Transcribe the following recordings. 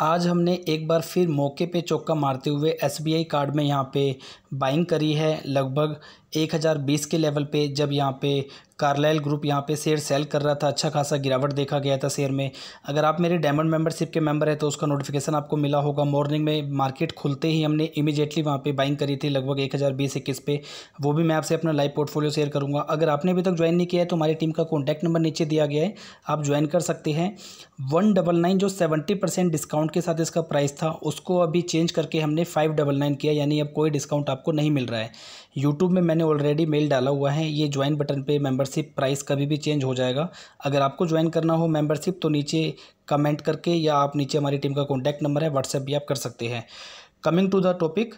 आज हमने एक बार फिर मौके पे चौका मारते हुए एसबीआई कार्ड में यहाँ पे बाइंग करी है लगभग 1020 के लेवल पे जब यहाँ पे कार्लाइल ग्रुप यहाँ पे शेयर सेल कर रहा था अच्छा खासा गिरावट देखा गया था शेयर में अगर आप मेरे डायमंड मेंबरशिप के मेंबर हैं तो उसका नोटिफिकेशन आपको मिला होगा मॉर्निंग में मार्केट खुलते ही हमने इमीजिएटली वहाँ पे बाइंग करी थी लगभग एक हज़ार बीस इक्कीस पे वो भी मैं आपसे अपना लाइव पोर्टफोलियो शेयर करूँगा अगर आपने अभी तक ज्वाइन नहीं किया है तो हमारी टीम का कॉन्टैक्ट नंबर नीचे दिया गया है आप ज्वाइन कर सकते हैं वन डबल नाइन जो सेवेंटी परसेंट डिस्काउंट के साथ इसका प्राइस था उसको अभी चेंज करके हमने फाइव डबल नाइन किया यानी अब कोई डिस्काउंट आप आपको नहीं मिल रहा है यूट्यूब में मैंने ऑलरेडी मेल डाला हुआ है ये ज्वाइन बटन पे मेंबरशिप प्राइस कभी भी चेंज हो जाएगा अगर आपको ज्वाइन करना हो मेंबरशिप तो नीचे कमेंट करके या आप नीचे हमारी टीम का कॉन्टैक्ट नंबर है व्हाट्सएप भी आप कर सकते हैं कमिंग टू द टॉपिक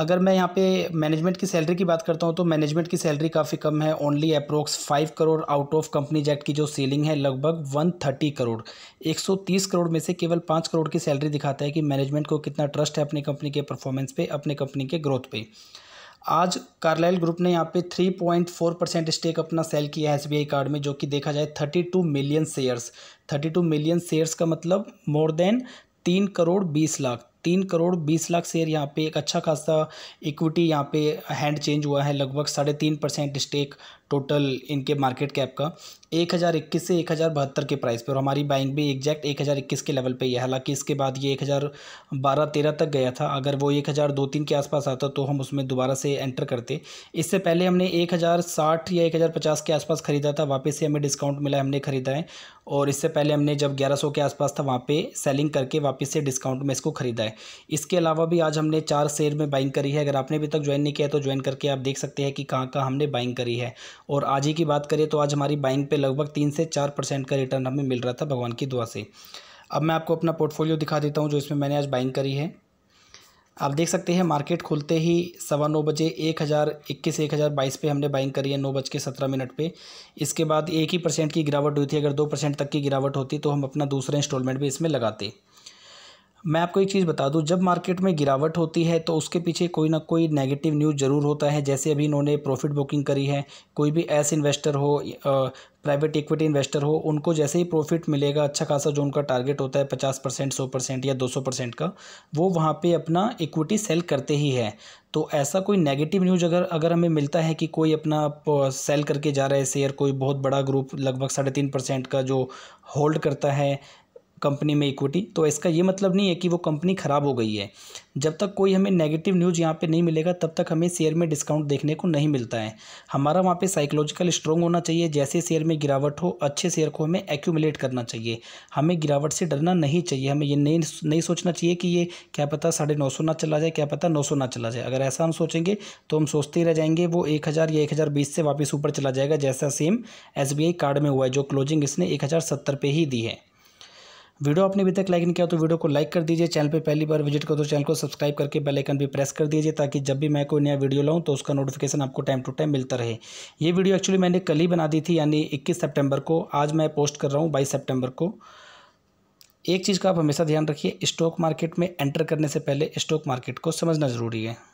अगर मैं यहाँ पे मैनेजमेंट की सैलरी की बात करता हूँ तो मैनेजमेंट की सैलरी काफ़ी कम है only approx five crore out of company jet की जो सेलिंग है लगभग वन थर्टी करोड़ एक सौ तीस करोड़ में से केवल पाँच करोड़ की सैलरी दिखाता है कि मैनेजमेंट को कितना ट्रस्ट है अपनी कंपनी के परफॉर्मेंस पे अपने कंपनी के ग्रोथ पे आज कार्लाइल ग्रुप ने यहाँ पे 3.4 परसेंट स्टेक अपना सेल किया है एस कार्ड में जो कि देखा जाए 32 मिलियन शेयर्स 32 मिलियन शेयर्स का मतलब मोर देन तीन करोड़ बीस लाख तीन करोड़ बीस लाख शेयर यहाँ पे एक अच्छा खासा इक्विटी यहाँ पे हैंड चेंज हुआ है लगभग साढ़े तीन परसेंट स्टेक टोटल इनके मार्केट कैप का एक हज़ार इक्कीस से एक हज़ार बहत्तर के प्राइस पर हमारी बाइंग भी एग्जैक्ट एक हज़ार इक्कीस के लेवल पे ही है हालांकि इसके बाद ये एक हज़ार बारह तेरह तक गया था अगर वो एक हज़ार दो तीन के आसपास आता तो हम उसमें दोबारा से एंटर करते इससे पहले हमने एक हज़ार साठ या एक हज़ार पचास के आसपास ख़रीदा था वापस से हमें डिस्काउंट मिला हमने ख़रीदा है और इससे पहले हमने जब 1100 के आसपास था वहाँ पे सेलिंग करके वापस से डिस्काउंट में इसको खरीदा है इसके अलावा भी आज हमने चार शेयर में बाइंग करी है अगर आपने अभी तक ज्वाइन नहीं किया तो ज्वाइन करके आप देख सकते हैं कि कहाँ कहाँ हमने बाइंग करी है और आज ही की बात करें तो आज हमारी बाइंग पर लगभग तीन से चार का रिटर्न हमें मिल रहा था भगवान की दुआ से अब मैं आपको अपना पोर्टफोलियो दिखा देता हूँ जो इसमें मैंने आज बाइंग करी है आप देख सकते हैं मार्केट खुलते ही सवा नौ बजे एक हज़ार इक्कीस एक हज़ार बाईस पर हमने बाइंग करी है नौ बज के सत्रह मिनट पे इसके बाद एक ही परसेंट की गिरावट हुई थी अगर दो परसेंट तक की गिरावट होती तो हम अपना दूसरा इंस्टॉलमेंट भी इसमें लगाते मैं आपको एक चीज़ बता दूं जब मार्केट में गिरावट होती है तो उसके पीछे कोई ना कोई नेगेटिव न्यूज़ ज़रूर होता है जैसे अभी इन्होंने प्रॉफिट बुकिंग करी है कोई भी एस इन्वेस्टर हो प्राइवेट इक्विटी इन्वेस्टर हो उनको जैसे ही प्रॉफिट मिलेगा अच्छा खासा जो उनका टारगेट होता है पचास परसेंट सौ परसेंट या दो सौ परसेंट का वो वहाँ पे अपना इक्विटी सेल करते ही है तो ऐसा कोई नेगेटिव न्यूज अगर अगर हमें मिलता है कि कोई अपना सेल करके जा रहा है शेयर कोई बहुत बड़ा ग्रुप लगभग साढ़े तीन परसेंट का जो होल्ड करता है कंपनी में इक्विटी तो इसका ये मतलब नहीं है कि वो कंपनी ख़राब हो गई है जब तक कोई हमें नेगेटिव न्यूज़ यहाँ पे नहीं मिलेगा तब तक हमें शेयर में डिस्काउंट देखने को नहीं मिलता है हमारा वहाँ पे साइकोलॉजिकल स्ट्रॉन्ग होना चाहिए जैसे शेयर में गिरावट हो अच्छे शेयर को हमें एक्यूमुलेट करना चाहिए हमें गिरावट से डरना नहीं चाहिए हमें ये नहीं नहीं सोचना चाहिए कि ये क्या पता साढ़े नौ सौ ना चला जाए क्या पता नौ सौ ना चला जाए अगर ऐसा हम सोचेंगे तो हम सोचते ही रह जाएंगे वो एक हज़ार या एक हज़ार बीस से वापस ऊपर चला जाएगा जैसा same S B I card में हुआ है जो क्लोजिंग इसने एक हज़ार सत्तर पे ही दी है वीडियो आपने अभी तक लाइक नहीं किया तो वीडियो को लाइक कर दीजिए चैनल पर पहली बार विजिट करो तो चैनल को सब्सक्राइब करके बेलाइकन भी प्रेस कर दीजिए ताकि जब भी मैं कोई नया वीडियो लाऊं तो उसका नोटिफिकेशन आपको टाइम टू टाइम मिलता रहे ये वीडियो एक्चुअली मैंने कल ही बना दी थी यानी इक्कीस सेप्टेम्बर को आज मैं पोस्ट कर रहा हूँ बाईस सेप्टेम्बर को एक चीज़ का आप हमेशा ध्यान रखिए स्टॉक मार्केट में एंटर करने से पहले स्टॉक मार्केट को समझना ज़रूरी है